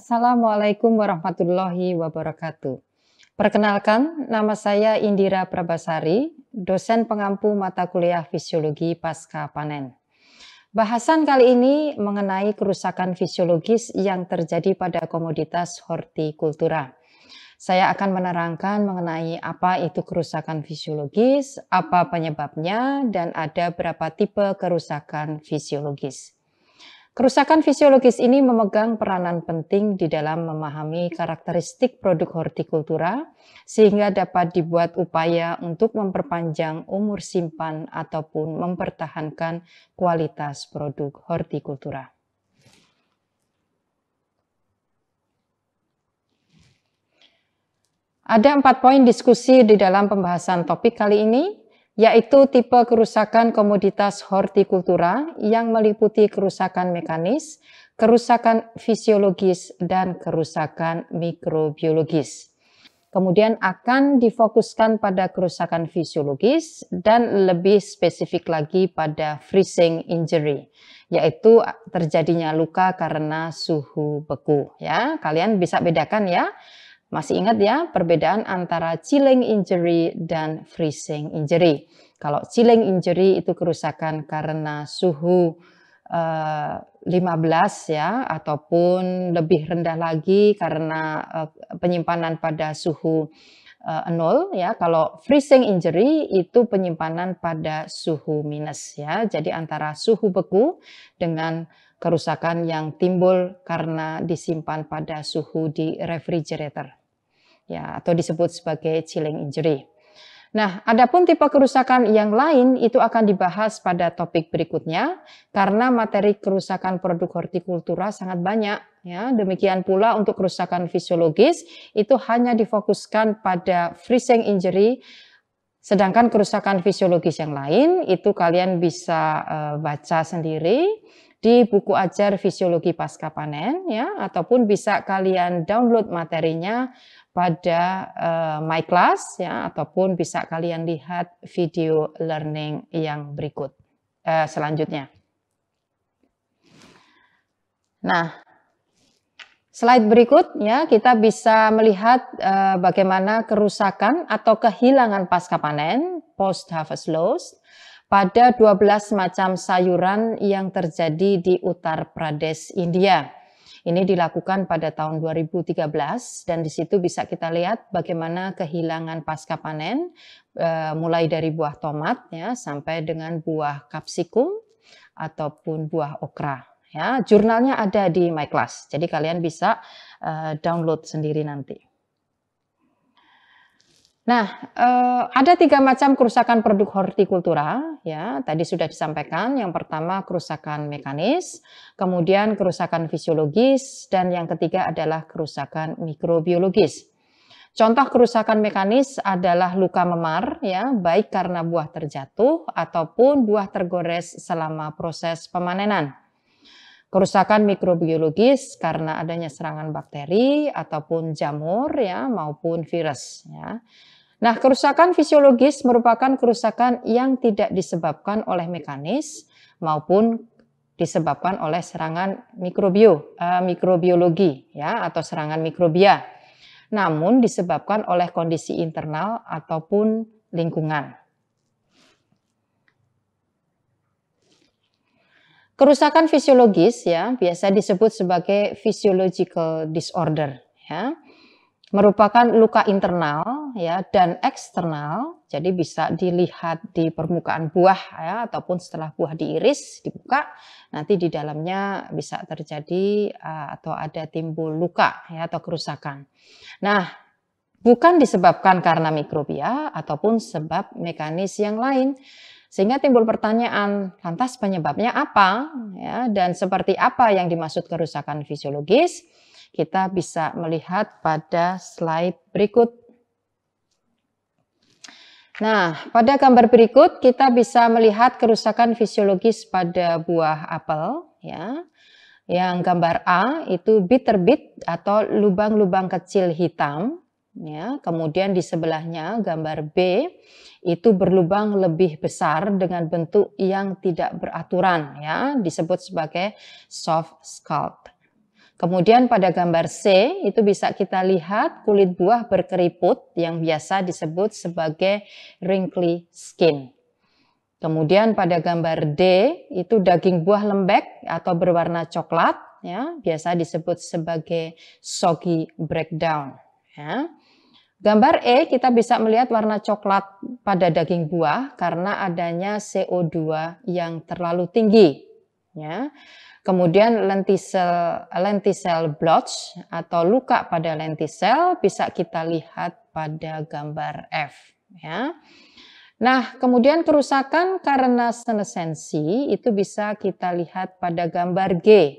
Assalamualaikum warahmatullahi wabarakatuh. Perkenalkan, nama saya Indira Prabasari, dosen pengampu mata kuliah Fisiologi Pasca Panen. Bahasan kali ini mengenai kerusakan fisiologis yang terjadi pada komoditas hortikultura. Saya akan menerangkan mengenai apa itu kerusakan fisiologis, apa penyebabnya, dan ada berapa tipe kerusakan fisiologis. Kerusakan fisiologis ini memegang peranan penting di dalam memahami karakteristik produk hortikultura, sehingga dapat dibuat upaya untuk memperpanjang umur simpan ataupun mempertahankan kualitas produk hortikultura. Ada empat poin diskusi di dalam pembahasan topik kali ini yaitu tipe kerusakan komoditas hortikultura yang meliputi kerusakan mekanis, kerusakan fisiologis, dan kerusakan mikrobiologis. Kemudian akan difokuskan pada kerusakan fisiologis dan lebih spesifik lagi pada freezing injury, yaitu terjadinya luka karena suhu beku. Ya, kalian bisa bedakan ya masih ingat ya perbedaan antara chilling injury dan freezing injury. Kalau chilling injury itu kerusakan karena suhu uh, eh, 15 ya ataupun lebih rendah lagi karena uh, penyimpanan pada suhu uh, nol ya. Kalau freezing injury itu penyimpanan pada suhu minus ya. Jadi antara suhu beku dengan kerusakan yang timbul karena disimpan pada suhu di refrigerator ya atau disebut sebagai chilling injury. Nah, adapun tipe kerusakan yang lain itu akan dibahas pada topik berikutnya karena materi kerusakan produk hortikultura sangat banyak ya. Demikian pula untuk kerusakan fisiologis itu hanya difokuskan pada freezing injury Sedangkan kerusakan fisiologis yang lain itu kalian bisa uh, baca sendiri di buku ajar fisiologi pasca panen ya ataupun bisa kalian download materinya pada uh, my class ya ataupun bisa kalian lihat video learning yang berikut uh, selanjutnya. Nah, slide berikutnya kita bisa melihat uh, bagaimana kerusakan atau kehilangan pasca panen post harvest loss pada 12 macam sayuran yang terjadi di Uttar Pradesh, India. Ini dilakukan pada tahun 2013 dan di situ bisa kita lihat bagaimana kehilangan pasca panen eh, mulai dari buah tomat ya sampai dengan buah kapsikum ataupun buah okra ya. Jurnalnya ada di My Class. Jadi kalian bisa eh, download sendiri nanti. Nah, eh, ada tiga macam kerusakan produk hortikultura, ya. Tadi sudah disampaikan. Yang pertama kerusakan mekanis, kemudian kerusakan fisiologis, dan yang ketiga adalah kerusakan mikrobiologis. Contoh kerusakan mekanis adalah luka memar, ya, baik karena buah terjatuh ataupun buah tergores selama proses pemanenan kerusakan mikrobiologis karena adanya serangan bakteri ataupun jamur ya maupun virus ya. Nah, kerusakan fisiologis merupakan kerusakan yang tidak disebabkan oleh mekanis maupun disebabkan oleh serangan mikrobio, uh, mikrobiologi ya atau serangan mikrobia. Namun disebabkan oleh kondisi internal ataupun lingkungan. Kerusakan fisiologis ya biasa disebut sebagai physiological disorder ya. Merupakan luka internal ya dan eksternal. Jadi bisa dilihat di permukaan buah ya ataupun setelah buah diiris, dibuka, nanti di dalamnya bisa terjadi eh, atau ada timbul luka ya atau kerusakan. Nah, bukan disebabkan karena mikrobia ataupun sebab mekanis yang lain. Sehingga timbul pertanyaan, lantas penyebabnya apa? Ya, dan seperti apa yang dimaksud kerusakan fisiologis? Kita bisa melihat pada slide berikut. Nah, pada gambar berikut kita bisa melihat kerusakan fisiologis pada buah apel. Ya, yang gambar A itu bitter bit atau lubang-lubang kecil hitam ya. Kemudian di sebelahnya gambar B itu berlubang lebih besar dengan bentuk yang tidak beraturan ya, disebut sebagai soft sculpt. Kemudian pada gambar C itu bisa kita lihat kulit buah berkeriput yang biasa disebut sebagai wrinkly skin. Kemudian pada gambar D itu daging buah lembek atau berwarna coklat ya, biasa disebut sebagai soggy breakdown. Ya. Gambar E kita bisa melihat warna coklat pada daging buah karena adanya CO2 yang terlalu tinggi. Ya. Kemudian lentisel lentisel blotch atau luka pada lentisel bisa kita lihat pada gambar F. Ya. Nah, kemudian kerusakan karena senesensi itu bisa kita lihat pada gambar G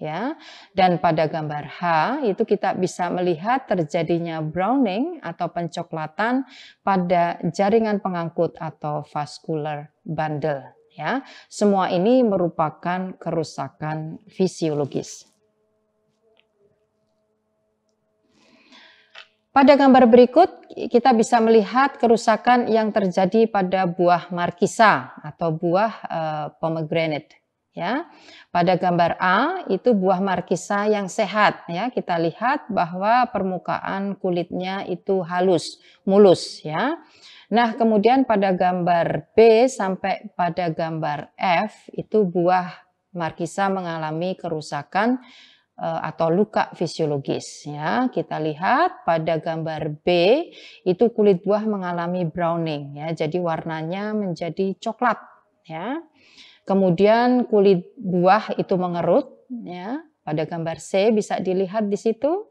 ya. Dan pada gambar H itu kita bisa melihat terjadinya browning atau pencoklatan pada jaringan pengangkut atau vascular bundle ya. Semua ini merupakan kerusakan fisiologis. Pada gambar berikut kita bisa melihat kerusakan yang terjadi pada buah markisa atau buah uh, pomegranate ya. Pada gambar A itu buah markisa yang sehat ya. Kita lihat bahwa permukaan kulitnya itu halus, mulus ya. Nah, kemudian pada gambar B sampai pada gambar F itu buah markisa mengalami kerusakan eh, atau luka fisiologis ya. Kita lihat pada gambar B itu kulit buah mengalami browning ya. Jadi warnanya menjadi coklat ya. Kemudian kulit buah itu mengerut ya. Pada gambar C bisa dilihat di situ.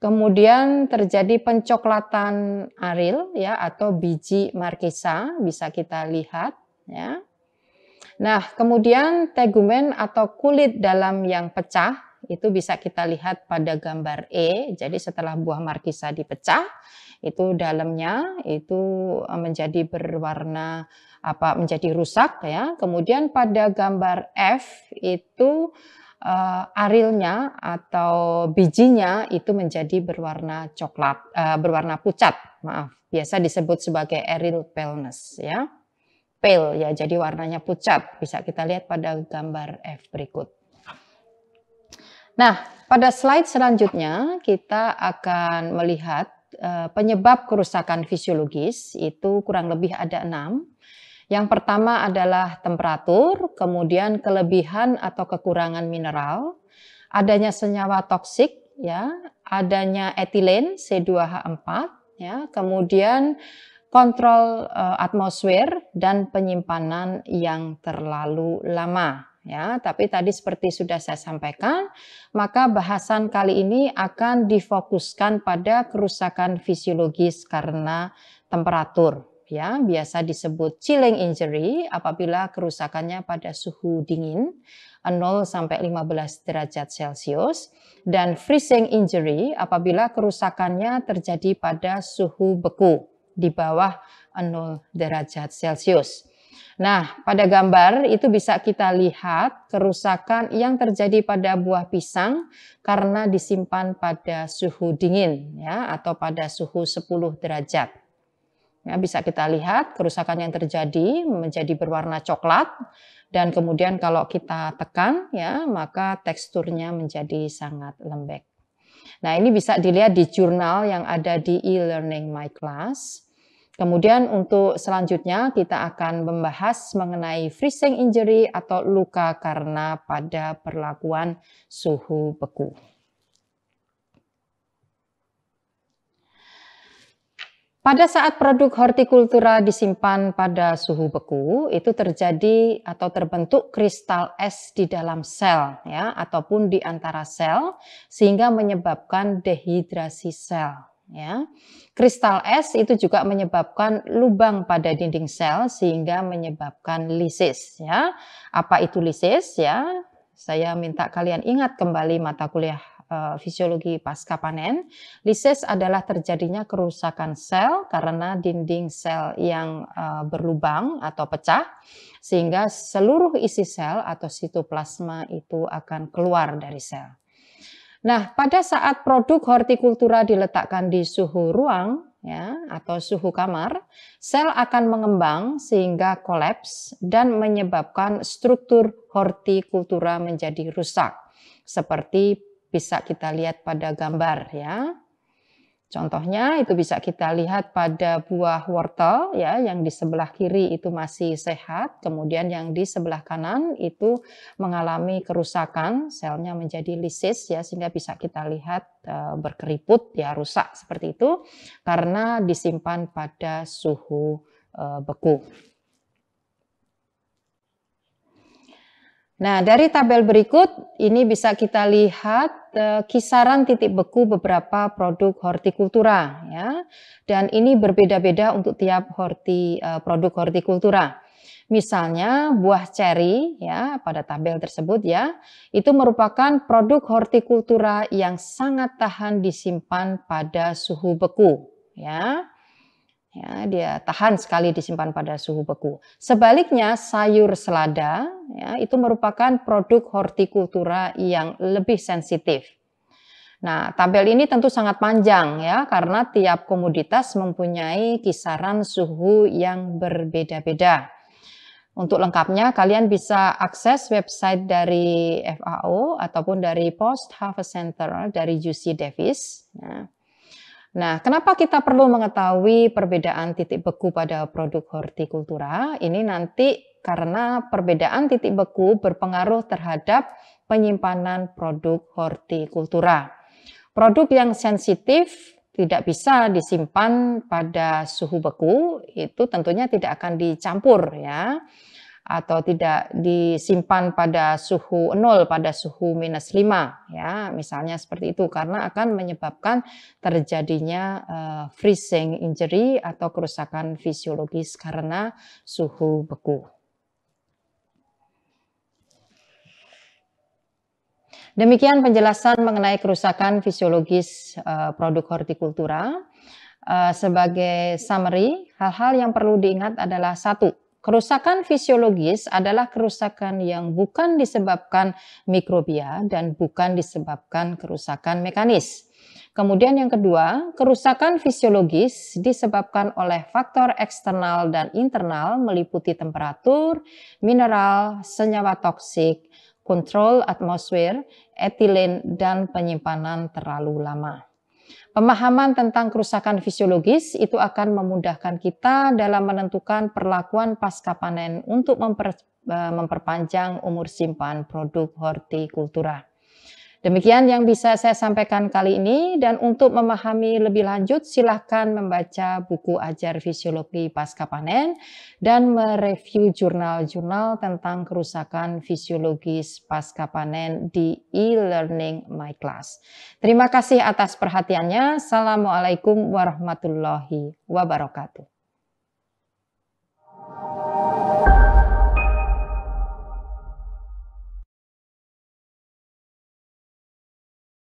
Kemudian terjadi pencoklatan aril ya atau biji markisa bisa kita lihat ya. Nah, kemudian tegumen atau kulit dalam yang pecah itu bisa kita lihat pada gambar E. Jadi setelah buah markisa dipecah, itu dalamnya itu menjadi berwarna apa menjadi rusak ya. Kemudian pada gambar F itu uh, arilnya atau bijinya itu menjadi berwarna coklat, uh, berwarna pucat, maaf. Biasa disebut sebagai aril paleness ya. Pale ya, jadi warnanya pucat. Bisa kita lihat pada gambar F berikut. Nah, pada slide selanjutnya kita akan melihat eh, penyebab kerusakan fisiologis itu kurang lebih ada enam yang pertama adalah temperatur, kemudian kelebihan atau kekurangan mineral, adanya senyawa toksik, ya, adanya etilen C2H4, ya, kemudian kontrol uh, atmosfer dan penyimpanan yang terlalu lama ya. Tapi tadi seperti sudah saya sampaikan, maka bahasan kali ini akan difokuskan pada kerusakan fisiologis karena temperatur ya biasa disebut chilling injury apabila kerusakannya pada suhu dingin 0 sampai 15 derajat Celcius dan freezing injury apabila kerusakannya terjadi pada suhu beku di bawah 0 derajat Celcius. Nah, pada gambar itu bisa kita lihat kerusakan yang terjadi pada buah pisang karena disimpan pada suhu dingin ya atau pada suhu 10 derajat. Ya, bisa kita lihat kerusakan yang terjadi menjadi berwarna coklat dan kemudian kalau kita tekan ya maka teksturnya menjadi sangat lembek. Nah, ini bisa dilihat di jurnal yang ada di e-learning my class. Kemudian untuk selanjutnya kita akan membahas mengenai freezing injury atau luka karena pada perlakuan suhu beku. Pada saat produk hortikultura disimpan pada suhu beku, itu terjadi atau terbentuk kristal es di dalam sel ya ataupun di antara sel sehingga menyebabkan dehidrasi sel ya. Kristal es itu juga menyebabkan lubang pada dinding sel sehingga menyebabkan lisis ya. Apa itu lisis ya? Saya minta kalian ingat kembali mata kuliah Eh, fisiologi pasca panen. Lisis adalah terjadinya kerusakan sel karena dinding sel yang eh, berlubang atau pecah sehingga seluruh isi sel atau sitoplasma itu akan keluar dari sel. Nah, pada saat produk hortikultura diletakkan di suhu ruang ya atau suhu kamar, sel akan mengembang sehingga kolaps dan menyebabkan struktur hortikultura menjadi rusak seperti bisa kita lihat pada gambar ya. Contohnya itu bisa kita lihat pada buah wortel ya yang di sebelah kiri itu masih sehat, kemudian yang di sebelah kanan itu mengalami kerusakan, selnya menjadi lisis ya sehingga bisa kita lihat eh, berkeriput ya rusak seperti itu karena disimpan pada suhu eh, beku. Nah, dari tabel berikut ini bisa kita lihat Eh, kisaran titik beku beberapa produk hortikultura ya. Dan ini berbeda-beda untuk tiap horti eh, produk hortikultura. Misalnya buah ceri ya pada tabel tersebut ya, itu merupakan produk hortikultura yang sangat tahan disimpan pada suhu beku ya ya, dia tahan sekali disimpan pada suhu beku. Sebaliknya sayur selada ya, itu merupakan produk hortikultura yang lebih sensitif. Nah, tabel ini tentu sangat panjang ya karena tiap komoditas mempunyai kisaran suhu yang berbeda-beda. Untuk lengkapnya kalian bisa akses website dari FAO ataupun dari Post Harvest Center dari UC Davis. Nah, Nah, kenapa kita perlu mengetahui perbedaan titik beku pada produk hortikultura? Ini nanti karena perbedaan titik beku berpengaruh terhadap penyimpanan produk hortikultura. Produk yang sensitif tidak bisa disimpan pada suhu beku, itu tentunya tidak akan dicampur ya atau tidak disimpan pada suhu 0 pada suhu minus 5 ya misalnya seperti itu karena akan menyebabkan terjadinya uh, freezing injury atau kerusakan fisiologis karena suhu beku. Demikian penjelasan mengenai kerusakan fisiologis uh, produk hortikultura. Uh, sebagai summary, hal-hal yang perlu diingat adalah satu, Kerusakan fisiologis adalah kerusakan yang bukan disebabkan mikrobia dan bukan disebabkan kerusakan mekanis. Kemudian yang kedua, kerusakan fisiologis disebabkan oleh faktor eksternal dan internal meliputi temperatur, mineral, senyawa toksik, kontrol atmosfer, etilen, dan penyimpanan terlalu lama. Pemahaman tentang kerusakan fisiologis itu akan memudahkan kita dalam menentukan perlakuan pasca panen untuk memper, eh, memperpanjang umur simpan produk hortikultura. Demikian yang bisa saya sampaikan kali ini dan untuk memahami lebih lanjut silahkan membaca buku ajar fisiologi pasca panen dan mereview jurnal-jurnal tentang kerusakan fisiologis pasca panen di e-learning my class. Terima kasih atas perhatiannya. Assalamualaikum warahmatullahi wabarakatuh.